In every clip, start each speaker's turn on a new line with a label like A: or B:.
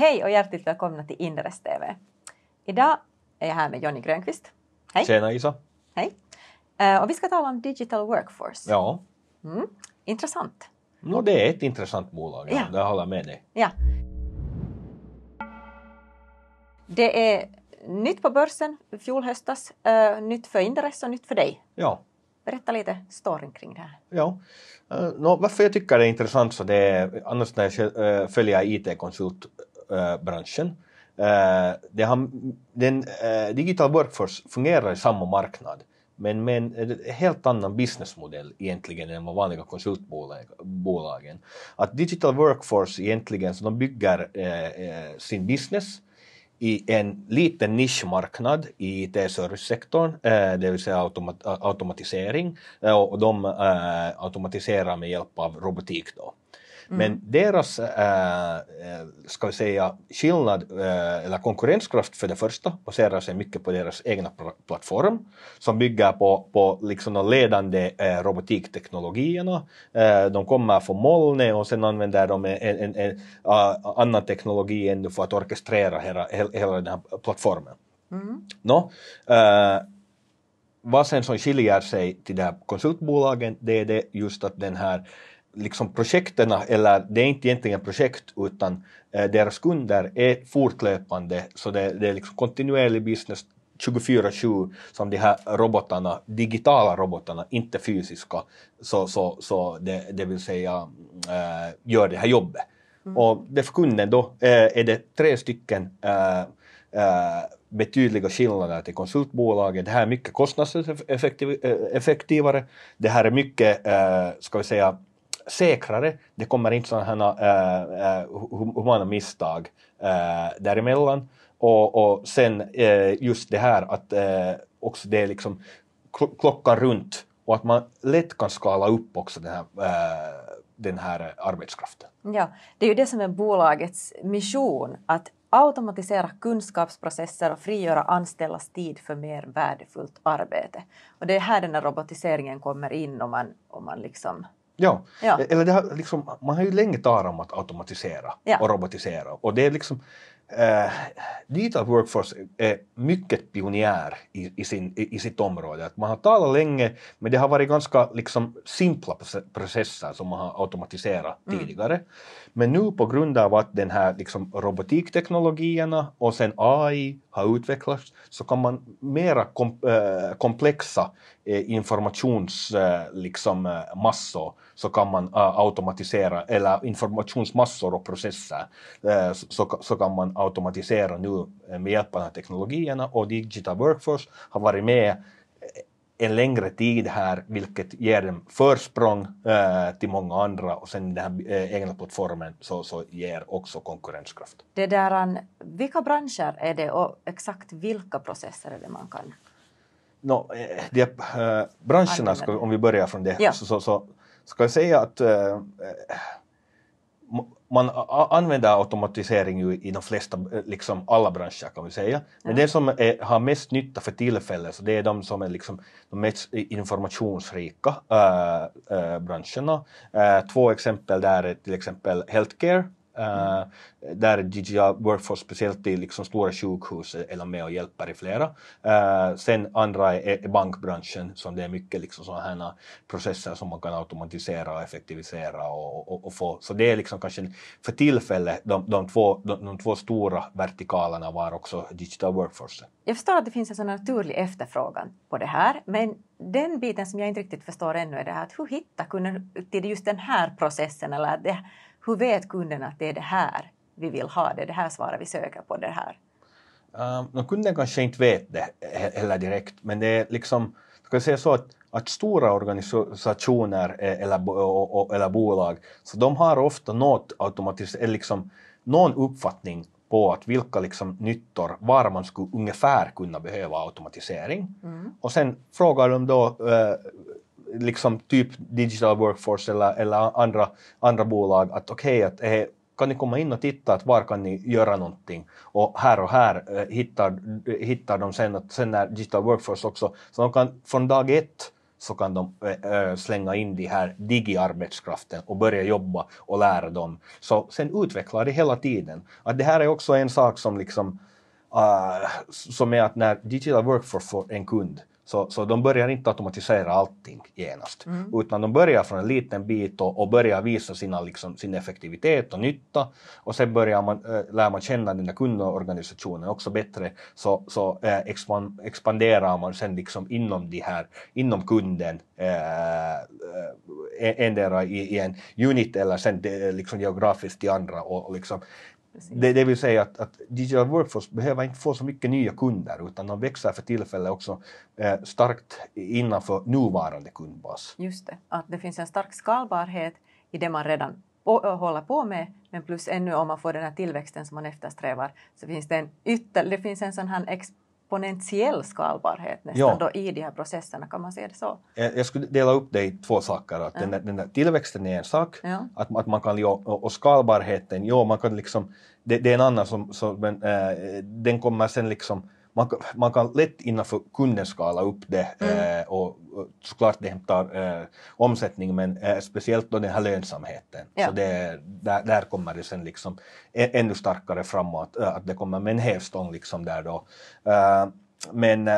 A: Hej och hjärtligt välkomna till Inderes TV. Idag är jag här med Jonny Grönqvist. Hej! Tjena Isa! Hej! Eh, och vi ska tala om Digital Workforce. Ja. Mm. Intressant.
B: No, det är ett intressant bolag, ja. jag håller med dig.
A: Ja. Det är nytt på börsen fjol höstas, uh, nytt för Inderes och nytt för dig. Ja. Berätta lite storyn kring det här.
B: Ja. Uh, no, varför jag tycker det är intressant så det är annars när jag följer IT-konsult branschen. Eh, det har, den, eh, digital workforce fungerar i samma marknad men med en helt annan businessmodell egentligen än vad vanliga konsultbolagen. Att digital workforce egentligen, så de bygger eh, eh, sin business i en liten nischmarknad i IT-servicesektorn, eh, det vill säga automat automatisering, och de eh, automatiserar med hjälp av robotik då. Mm. Men deras, äh, ska vi säga, skillnad äh, eller konkurrenskraft för det första baserar sig mycket på deras egna plattform som bygger på, på liksom de ledande äh, robotikteknologierna. de kommer från molnet och sen använder de en, en, en, en annan teknologi ändå för att orkestrera hela, hela den här plattformen. Mm. No, vad sen som skiljer sig till de här konsultbolagen, det är det just att den här liksom projekten, eller det är inte egentligen projekt utan eh, deras kunder är fortlöpande så det, det är liksom kontinuerlig business 24-7 som de här robotarna, digitala robotarna, inte fysiska, så, så, så det, det vill säga äh, gör det här jobbet. Mm. Och det för kunden då äh, är det tre stycken äh, betydliga skillnader till konsultbolaget. Det här är mycket kostnadseffektivare, det här är mycket, ska vi säga, säkrare. Det kommer inte sådana här uh, humana misstag uh, däremellan. Och, och sen uh, just det här att också det är liksom klockan runt och att man lätt kan skala upp också den här, den här arbetskraften.
A: Ja, det är ju det som är bolagets mission, att automatisera kunskapsprocesser och frigöra anställdas tid för mer värdefullt arbete. Och det är här den här robotiseringen kommer in om man, om man liksom
B: Ja. ja. eller det har, liksom, man har ju länge talat om att automatisera ja. och robotisera och det är liksom eh, digital workforce är eh, mycket pionjär i, i, sin, i, i sitt område. Att man har talat länge, men det har varit ganska liksom, simpla processer som man har automatiserat mm. tidigare. Men nu på grund av att den här liksom, robotikteknologierna och sen AI har utvecklats så kan man mera kom, äh, komplexa äh, eh, informationsmassor äh, liksom, massor, så kan man automatisera, eller informationsmassor och processer så, så kan man automatiserar nu med hjälp av teknologierna och Digital Workforce har varit med en längre tid här, vilket ger dem försprång eh, till många andra och sen den här eh, egna plattformen så, så ger också konkurrenskraft.
A: Det där, eh, vilka branscher är det och exakt vilka processer är det man kan?
B: No, eh, de, eh, branscherna, ska, om vi börjar från det, ja. så, så, så ska jag säga att eh, eh, man använder automatisering ju i de flesta, eh, liksom alla branscher kan vi säga. Men ja. det som är, har mest nytta för tillfället, så det är de som är liksom de mest informationsrika äh, äh, branscherna. Äh, två exempel där är till exempel healthcare Uh, där GGA Workforce, speciellt i liksom stora sjukhus, är med och hjälper i flera. Uh, sen andra är, bankbranschen, som det är mycket liksom sådana här processer som man kan automatisera och effektivisera och, och, och få. Så det är liksom kanske för tillfället de, de, två, de, de två stora vertikalerna var också Digital Workforce.
A: Jag förstår att det finns en sån naturlig efterfrågan på det här, men den biten som jag inte riktigt förstår ännu är det här att hur hittar kunden till just den här processen eller det hur vet kunden att det är det här vi vill ha, det är det här svaret vi söker på, det här?
B: Um, kunden kanske inte vet det heller direkt, men det är liksom, ska jag säga så att, att stora organisationer e-, eller, eller bolag, så de har ofta något automatiskt, eller liksom någon uppfattning på att vilka liksom nyttor, var man skulle ungefär kunna behöva automatisering. Mm. Och sen frågar de då eh, liksom typ Digital Workforce eller, eller andra, andra bolag att okej, okay, att, eh, kan ni komma in och titta att var kan ni göra någonting? Och här och här eh, hittar, eh, hittar de sen, att sen när Digital Workforce också, så de kan från dag ett så kan de äh, slänga in de här digiarbetskraften och börja jobba och lära dem. Så sen utvecklar det hela tiden. Att det här är också en sak som liksom äh, som är att när Digital Workforce får en kund så, så de börjar inte automatisera allting genast, mm. utan de börjar från en liten bit och, och börjar visa sina, liksom, sin effektivitet och nytta och sen börjar man, äh, lär man känna den där kundorganisationen också bättre så, så äh, expand, expanderar man sen liksom inom, de här, inom kunden, äh, endera i, i, en unit eller sen de, liksom geografiskt i andra och, och liksom det, det, vill säga att, att, Digital Workforce behöver inte få så mycket nya kunder utan de växer för tillfället också eh, starkt innanför nuvarande kundbas.
A: Just det, att det finns en stark skalbarhet i det man redan på, eh, håller på med men plus ännu om man får den här tillväxten som man eftersträvar så finns det en ytterligare... det finns en sån här exponentiell skalbarhet nästan ja. då i de här processerna, kan man säga det så?
B: Eh, jag skulle dela upp det i två saker, att den, där, den där tillväxten är en sak, ja. att, att man kan, och, skalbarheten, ja man kan liksom, det, det är en annan som, så, men, äh, den kommer sen liksom man, kan, man kan lätt innanför kunden skala upp det mm. eh, och såklart det hämtar eh, omsättning men eh, speciellt då den här lönsamheten. Ja. Så det, där, där kommer det sen liksom ännu starkare framåt, eh, att det kommer med en hävstång liksom där då. Eh, men äh,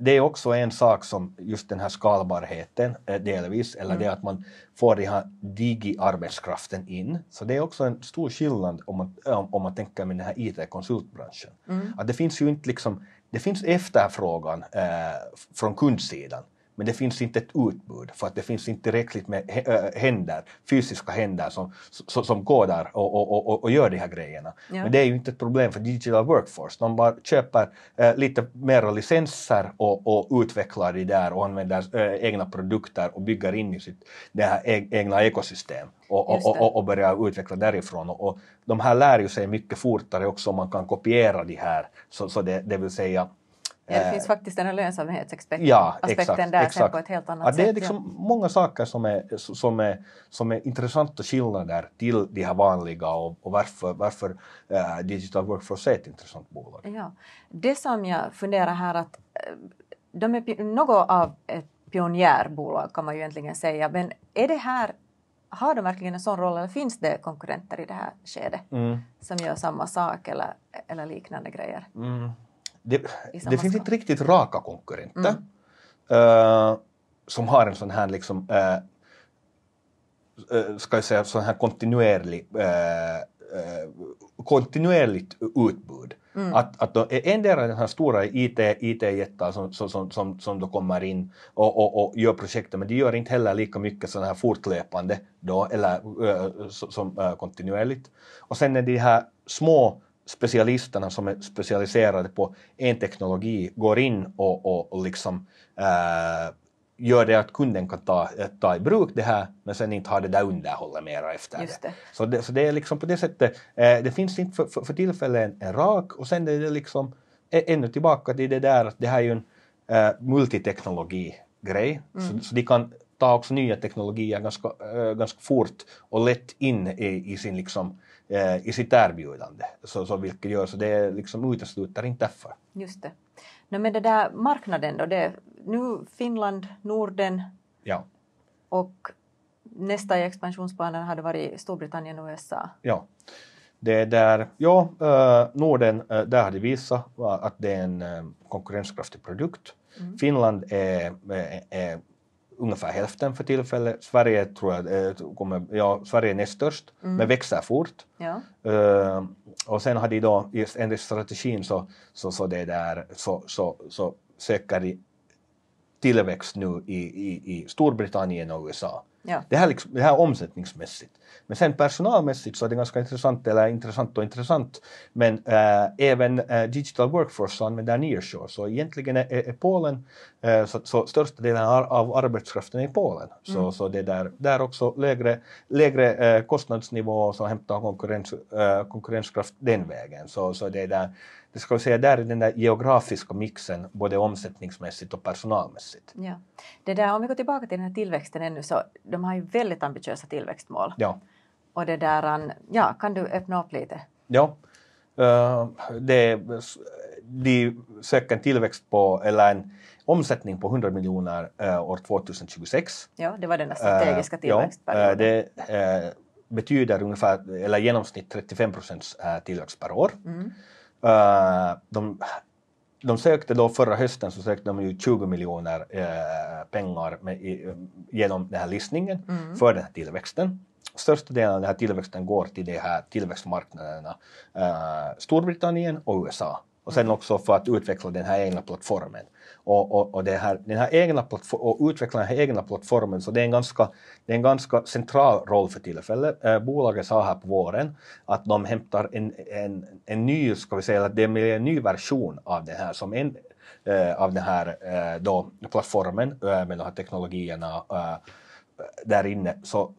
B: det är också en sak som just den här skalbarheten äh, delvis, eller mm. det att man får den här digi-arbetskraften in. Så det är också en stor skillnad om man, om, om man tänker med den här IT-konsultbranschen. Mm. Att det finns ju inte liksom, det finns efterfrågan äh, från kundsidan men det finns inte ett utbud för att det finns inte tillräckligt med händer, fysiska händer som, som, som går där och, och, och, och, gör de här grejerna. Ja. Men det är ju inte ett problem för Digital Workforce. De bara köper eh, lite mera licenser och, och utvecklar det där och använder eh, egna produkter och bygger in i sitt det här e-, egna ekosystem och, och, och, och börjar utveckla därifrån. Och, och de här lär ju sig mycket fortare också om man kan kopiera de här, så, så det, det vill säga Ja, det eh, finns
A: faktiskt en lönsamhetsaspekt ja, exakt, där exakt. på ett helt annat ja, det sätt. Det är liksom
B: ja. många saker som är, som, är, som är intressanta skillnader till de här vanliga och, och varför, varför uh, Digital Workforce är ett intressant bolag.
A: Ja. Det som jag funderar här att eh, de är något av ett pionjärbolag kan man ju egentligen säga, men är det här har de verkligen en sån roll eller finns det konkurrenter i det här skedet mm. som gör samma sak eller, eller liknande grejer?
B: Mm det, det finns inte riktigt raka konkurrenter mm. uh, som har en sån här liksom, uh, ska jag säga, sån här kontinuerlig kontinuerligt utbud. Mm. Att, att då, e-, en del av de här stora IT, IT-jättar som, som, som, som då kommer in och, och, och gör projekten men de gör inte heller lika mycket sådana här fortlöpande då, eller äh, som äh, kontinuerligt. Och sen är de här små specialisterna som är specialiserade på en teknologi går in och, och, och liksom äh, gör det att kunden kan ta, ta i bruk det här men sen inte har det där underhållet mera efter det. det. Så, det. Så det är liksom på det sättet, äh, det finns inte för, för, för tillfället en, en rak och sen är det liksom ännu tillbaka till det där att det här är ju en äh, multiteknologi-grej mm. så, så de kan ta också nya teknologier ganska, äh, ganska fort och lätt in i, i sin liksom eh, i sitt erbjudande. Så, så vilket gör så det liksom utesluter inte därför.
A: Just det. No, men det där marknaden då, det, nu Finland, Norden ja. och nästa i expansionsplanen hade varit Storbritannien och USA.
B: Ja. Det är där, ja, eh, Norden, eh, där har det visat att det är en eh, konkurrenskraftig produkt. Mm. Finland är, är, är ungefär hälften för tillfället. Sverige tror jag eh, kommer, ja, Sverige är näst störst, mm. men växer fort. Ja. Uh, och sen har de då, enligt strategin så, så, så, det där, så, så, så söker de tillväxt nu i, i, i Storbritannien och USA. Ja. Det, här liksom, det här omsättningsmässigt. Men sen personalmässigt så är det ganska intressant, eller intressant och intressant, men äh, även äh, Digital Workforce använder nearshore, så egentligen är, är Polen, äh, så, så, största delen av arbetskraften är i Polen. Så, mm. så det där, där också lägre, lägre kostnadsnivå så hämtar konkurrens, konkurrenskraft den vägen. Så, så det där, det ska vi säga, där är den där geografiska mixen både omsättningsmässigt och personalmässigt.
A: Ja. Det där, om vi går tillbaka till den här tillväxten ännu så de har ju väldigt ambitiösa tillväxtmål. Ja. Och det där, um, ja, kan du öppna upp lite?
B: Ja. Uh, det, de söker en tillväxt på, eller en omsättning på 100 miljoner uh, år 2026.
A: Ja, det var den strategiska eh, tillväxtperioden.
B: Uh, det uh, betyder ungefär, eller genomsnitt 35 procents tillväxt per år. Mm. de de sökte då förra hösten så sökte de ju 20 miljoner eh, pengar med, i, genom den här listningen mm. för den här tillväxten. Största delen av den här tillväxten går till de här tillväxtmarknaderna eh, Storbritannien och USA. Och sen mm. också för att utveckla den här egna plattformen. Och, och, och, här, den här egna plattform, och utveckla den här egna plattformen, så det är en ganska, det är en ganska central roll för tillfället. Eh, bolaget sa här på våren att de hämtar en, en, en ny, ska vi säga, det är en ny version av det här som en, eh, av den här eh, då, plattformen eh, med de här teknologierna eh, där inne. Så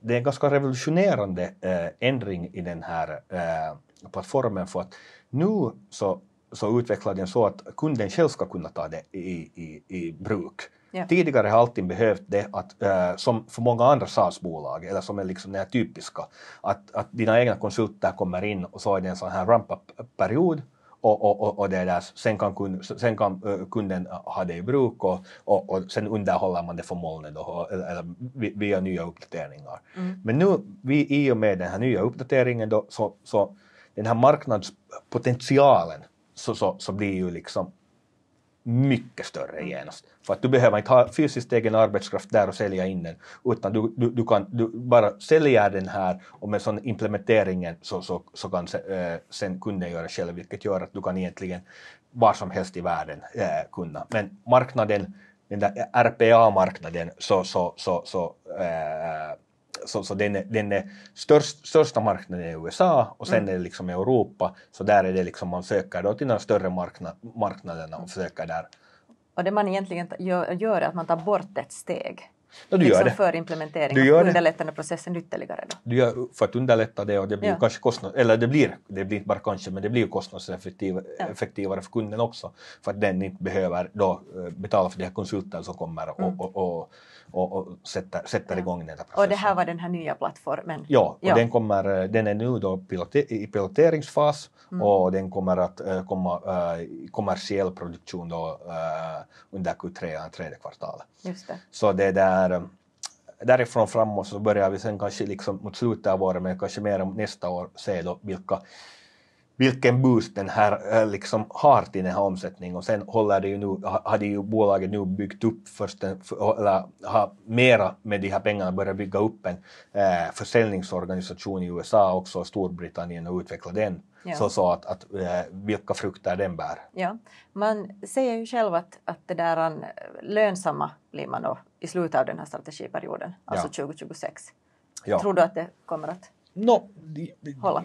B: det är en ganska revolutionerande eh, ändring i den här eh, plattformen för att nu så så utvecklar den så att kunden själv ska kunna ta det i, i, i bruk. Yeah. Tidigare har alltid behövt det, att, äh, som för många andra SaaS-bolag, eller som är liksom den typiska, att, att dina egna konsulter kommer in och så är det en sån här ramp-up-period och, och, och, och det där. sen kan, kun, sen kan uh, kunden ha det i bruk och, och, och sen underhåller man det för molnet då, eller, eller via nya uppdateringar. Mm. Men nu vi, i och med den här nya uppdateringen då, så, så den här marknadspotentialen så, så, så blir ju liksom mycket större mm. genast. För att du behöver inte ha fysiskt egen arbetskraft där och sälja in den, utan du, du, du kan du bara sälja den här och med sån implementeringen så, så, så kan äh, sen kunden göra själv, vilket gör att du kan egentligen var som helst i världen äh, kunna. Men marknaden, den där RPA-marknaden, så, så, så, så äh, så, så den, den är störst, största marknaden är USA och sen mm. är det liksom Europa, så där är det liksom man söker då till de större marknad, marknaderna och försöker där.
A: Och det man egentligen gör, är att man tar bort ett steg No, du liksom gör det. för implementering du gör och underlättar den processen ytterligare. Då.
B: Du gör för att underlätta det och det blir ja. kanske kostnad, eller det blir, det blir inte bara kanske, men det blir kostnadseffektivare ja. för kunden också för att den inte behöver då eh, betala för de här konsulterna som kommer och, mm. och, och, och och, och sätter, sätter ja. igång den här processen.
A: Och det här var den här nya plattformen?
B: Ja, ja. Den, kommer, eh, den är nu då piloter, i piloteringsfas mm. och den kommer att eh, komma eh, i äh, kommersiell produktion då, äh, under Q3, tredje kvartalet. Just det. Så det där därifrån framåt så börjar vi sen kanske liksom mot slutet av året men kanske mer nästa år se då vilka vilken boost den här eh, liksom har till den här omsättningen och sen håller det ju nu, hade ju bolaget nu byggt upp först en, eller har mera med de här pengarna börjat bygga upp en eh, försäljningsorganisation i USA också och Storbritannien och utveckla den. Ja. Så, så att, att eh, vilka frukter den bär.
A: Ja. Man säger ju själv att, att det där eh, lönsamma blir man då i slutet av den här strategiperioden, alltså ja. 2026. Ja. Tror du att det kommer att no, hålla?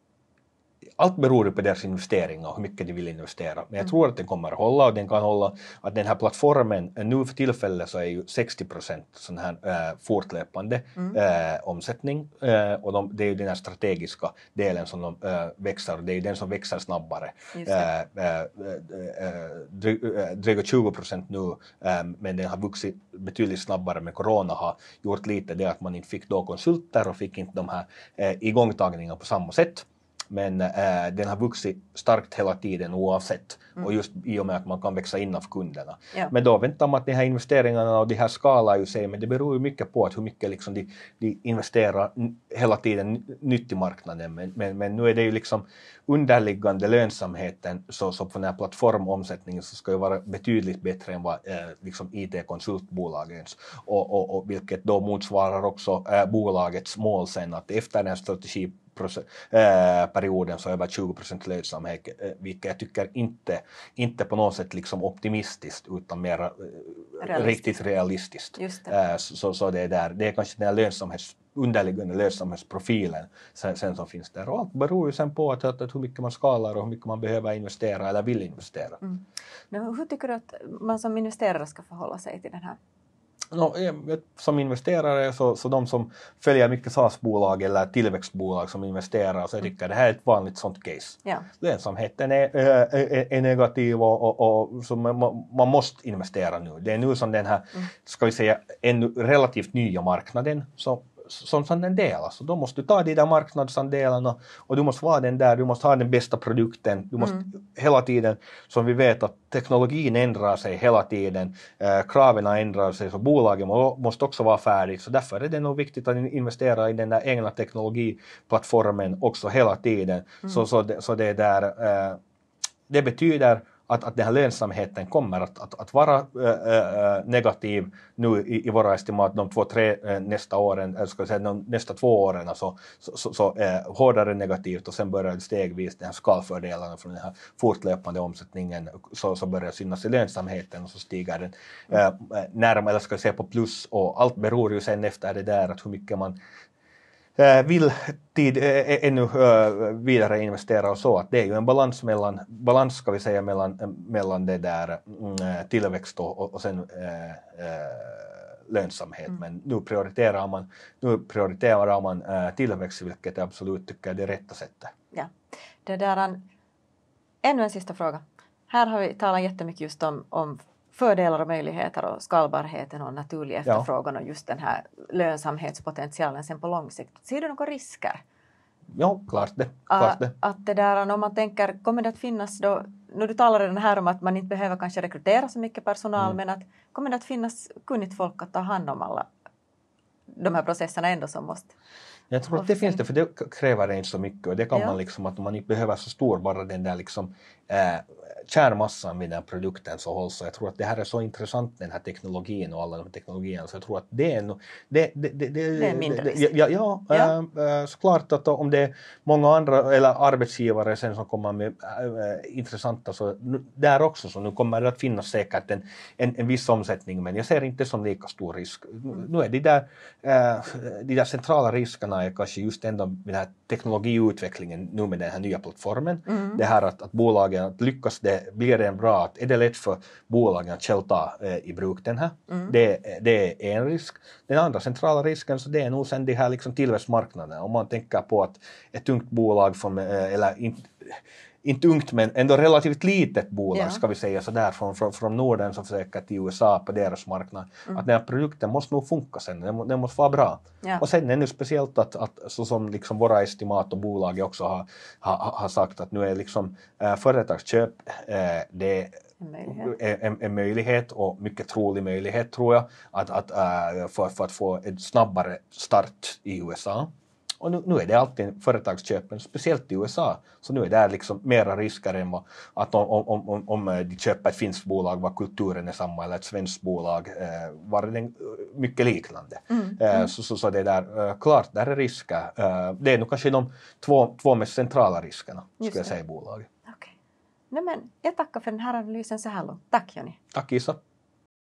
B: allt beror på deras investeringar och hur mycket de vill investera. Men jag mm. tror att den kommer att hålla och den kan hålla. Att den här plattformen, eh, nu för tillfället så är ju 60 procent sån här äh, fortlöpande mm. äh, omsättning äh, och de, det är ju den här strategiska delen som de växer och det är ju den som växer snabbare. Dryga 20 procent nu, men den har vuxit betydligt snabbare med corona har gjort lite det att man inte fick då konsulter och fick inte de här igångtagningarna på samma sätt. Men äh, den har vuxit starkt hela tiden oavsett mm. och just i och med att man kan växa in innanför kunderna. Ja. Men då väntar man att de här investeringarna och de här skalar ju sig, men det beror ju mycket på att hur mycket liksom de, de investerar hela tiden nytt i marknaden. Men, men, men, nu är det ju liksom underliggande lönsamheten så, så på den här plattformomsättningen så ska ju vara betydligt bättre än vad äh, liksom IT-konsultbolagens och, och, och, vilket då motsvarar också äh, bolagets mål sen att efter den här strategin eh, perioden så över 20 procent lönsamhet, eh, vilket jag tycker inte, inte på något sätt liksom optimistiskt utan mer eh, realistiskt. riktigt realistiskt. Det. Eh, så, så det är där, det är kanske den lönsamhets underliggande lönsamhetsprofilen sen, sen som finns där. Och allt beror ju sen på att, att, att, hur mycket man skalar och hur mycket man behöver investera eller vill investera.
A: Mm. Nu, hur tycker du att man som investerare ska förhålla sig till den här
B: No, eh, som investerare, så, så de som följer mycket SAS-bolag eller tillväxtbolag som investerar, så jag tycker det här är ett vanligt sånt case. Ja. Lönsamheten är, är, är negativ och, och, och så man, man, måste investera nu. Det är nu som den här, mm. ska vi säga, ännu relativt nya marknaden, så som, som den del. Alltså, då måste du ta de där marknadsandelarna och du måste vara den där, du måste ha den bästa produkten. Du måste mm. hela tiden, som vi vet att teknologin ändrar sig hela tiden, eh, kraven ändrar sig, så bolagen måste också vara färdiga, Så därför är det nog viktigt att investera i den där egna teknologiplattformen också hela tiden. Mm. Så, så, det, så det där eh, det betyder att, att den här lönsamheten kommer att, att, att vara äh, negativ nu i, i våra estimat de två, tre äh, nästa åren, eller ska jag säga de nästa två åren, alltså, så, så, så äh, hårdare negativt och sen börjar stegvis den här skalfördelarna från den här fortlöpande omsättningen så, så börjar synas i lönsamheten och så stiger den närmare, eller ska jag säga på plus och allt beror ju sen efter det där att hur mycket man vill eh, tid, ännu eh, eh, vidare investera och så. Att det är ju en balans mellan, balans ska vi säga, mellan, mellan det där mm, tillväxt och, och sen äh, lönsamhet. Mm. Men nu prioriterar man, nu prioriterar man tillväxt, vilket jag absolut tycker är det rätta sättet.
A: Ja. Det där, ännu en sista fråga. Här har vi talat jättemycket just om, om fördelar och möjligheter och skalbarheten och naturlig efterfrågan ja. och just den här lönsamhetspotentialen sen på lång sikt. Ser du några risker?
B: Ja, klart det.
A: Klart det. Att det där, om man tänker, kommer det att finnas då, nu du talar redan här om att man inte behöver kanske rekrytera så mycket personal, mm. men att kommer det att finnas kunnigt folk att ta hand om alla de här processerna ändå som måste
B: jag tror att det finns det, för det kräver inte så mycket och det kan ja. man liksom att man inte behöver så stor, bara den där liksom eh, kärnmassan med den produkten så hålls. jag tror att det här är så intressant, den här teknologin och alla de här teknologierna, så jag tror att det är... Det, det, det, det är mindre risk. Ja, ja, ja. Äh, såklart att om det är många andra, eller arbetsgivare sen som kommer med äh, intressanta, så nu, där också, så nu kommer det att finnas säkert en, en, en viss omsättning, men jag ser inte som lika stor risk. Nu är de där, äh, de där centrala riskerna är kanske just ändå med den här teknologiutvecklingen nu med den här nya plattformen. Mm. Det här att, att bolagen att lyckas, det blir det bra, att är det lätt för bolagen att själv ta eh, i bruk den här? Mm. Det, det är en risk. Den andra centrala risken så det är nog sen de här liksom tillväxtmarknaderna. Om man tänker på att ett tungt bolag från, eh, eller in, inte ungt men ändå relativt litet bolag ja. ska vi säga sådär från, från, från Norden som försöker till USA på deras marknad. Mm. Att den här produkten måste nog funka sen, den, den måste vara bra. Ja. Och sen är det speciellt att, att så som liksom våra estimat och bolag också har, har, har sagt att nu är liksom äh, företagsköp äh, det en möjlighet. En, en, möjlighet och mycket trolig möjlighet tror jag att, att, äh, för, för att få en snabbare start i USA. Och nu, nu är det alltid företagsköpen, speciellt i USA, så nu är det liksom mera risker än vad, att om, om, om, om eh, de köper ett finskt bolag var kulturen är samma eller ett svenskt bolag eh, var den mycket liknande. Mm, mm. eh, mm. Så, så, så, det där, eh, klart, där är risker. Eh, det är nog kanske de två, två mest centrala riskerna, skulle jag säga, i bolaget.
A: Okay. Nej, jag tackar för den här analysen så här långt. Tack Jonny.
B: Tack Isa.